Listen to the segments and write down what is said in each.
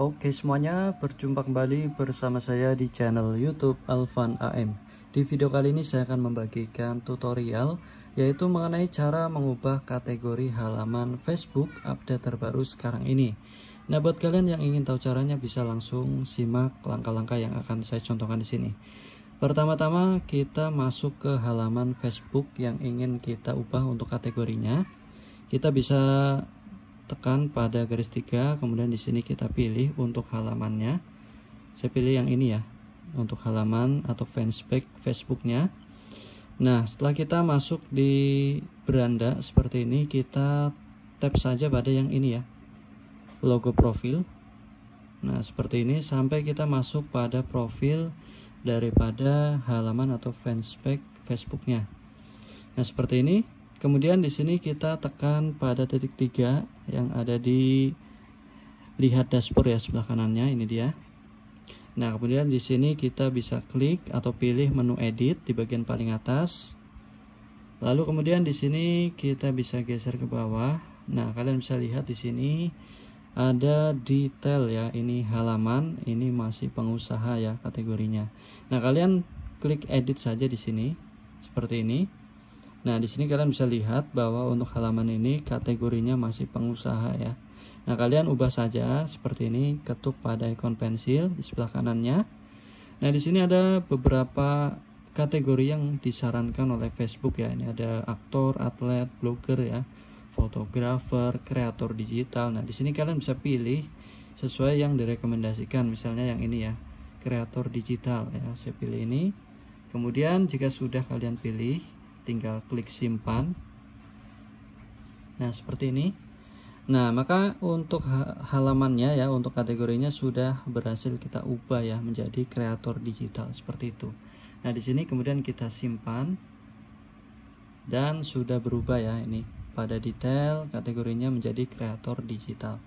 Oke semuanya, berjumpa kembali bersama saya di channel YouTube Alvan AM. Di video kali ini saya akan membagikan tutorial yaitu mengenai cara mengubah kategori halaman Facebook update terbaru sekarang ini. Nah, buat kalian yang ingin tahu caranya bisa langsung simak langkah-langkah yang akan saya contohkan di sini. Pertama-tama kita masuk ke halaman Facebook yang ingin kita ubah untuk kategorinya. Kita bisa tekan pada garis tiga kemudian di sini kita pilih untuk halamannya saya pilih yang ini ya untuk halaman atau fanspage Facebooknya nah setelah kita masuk di beranda seperti ini kita tap saja pada yang ini ya logo profil nah seperti ini sampai kita masuk pada profil daripada halaman atau fanspage Facebooknya nah seperti ini Kemudian di sini kita tekan pada titik tiga yang ada di lihat dashboard ya sebelah kanannya ini dia. Nah, kemudian di sini kita bisa klik atau pilih menu edit di bagian paling atas. Lalu kemudian di sini kita bisa geser ke bawah. Nah, kalian bisa lihat di sini ada detail ya. Ini halaman, ini masih pengusaha ya kategorinya. Nah, kalian klik edit saja di sini seperti ini. Nah, di sini kalian bisa lihat bahwa untuk halaman ini kategorinya masih pengusaha ya. Nah, kalian ubah saja seperti ini, ketuk pada ikon pensil di sebelah kanannya. Nah, di sini ada beberapa kategori yang disarankan oleh Facebook ya. Ini ada aktor, atlet, blogger ya, fotografer, kreator digital. Nah, di sini kalian bisa pilih sesuai yang direkomendasikan. Misalnya yang ini ya, kreator digital ya. Saya pilih ini. Kemudian jika sudah kalian pilih, tinggal klik simpan nah seperti ini nah maka untuk halamannya ya untuk kategorinya sudah berhasil kita ubah ya menjadi kreator digital seperti itu nah di sini kemudian kita simpan dan sudah berubah ya ini pada detail kategorinya menjadi kreator digital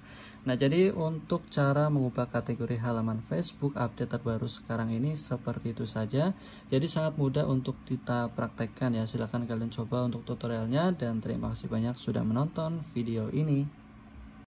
Nah, jadi untuk cara mengubah kategori halaman Facebook update terbaru sekarang ini seperti itu saja. Jadi sangat mudah untuk kita praktekkan ya. Silahkan kalian coba untuk tutorialnya dan terima kasih banyak sudah menonton video ini.